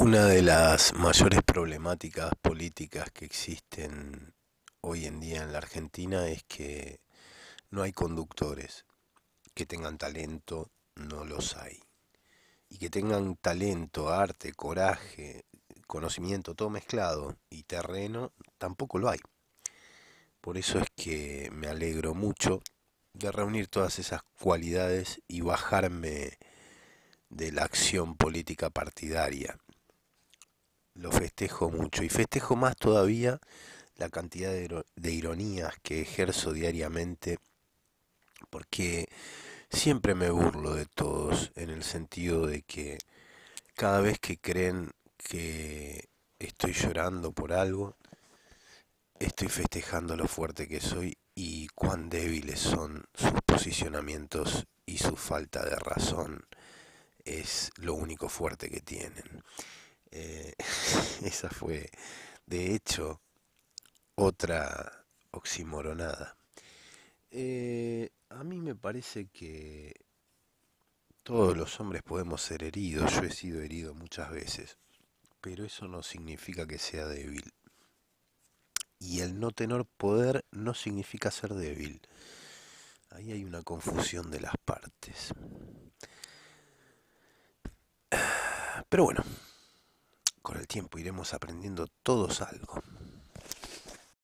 Una de las mayores problemáticas políticas que existen hoy en día en la Argentina es que no hay conductores que tengan talento, no los hay. Y que tengan talento, arte, coraje, conocimiento, todo mezclado y terreno, tampoco lo hay. Por eso es que me alegro mucho de reunir todas esas cualidades y bajarme de la acción política partidaria lo festejo mucho y festejo más todavía la cantidad de, ironías que ejerzo diariamente porque siempre me burlo de todos en el sentido de que cada vez que creen que estoy llorando por algo, estoy festejando lo fuerte que soy y cuán débiles son sus posicionamientos y su falta de razón es lo único fuerte que tienen. Eh, Esa fue, de hecho, otra oximoronada. Eh, a mí me parece que todos los hombres podemos ser heridos. Yo he sido herido muchas veces, pero eso no significa que sea débil. Y el no tener poder no significa ser débil. Ahí hay una confusión de las partes. Pero bueno, con el tiempo iremos aprendiendo todos algo.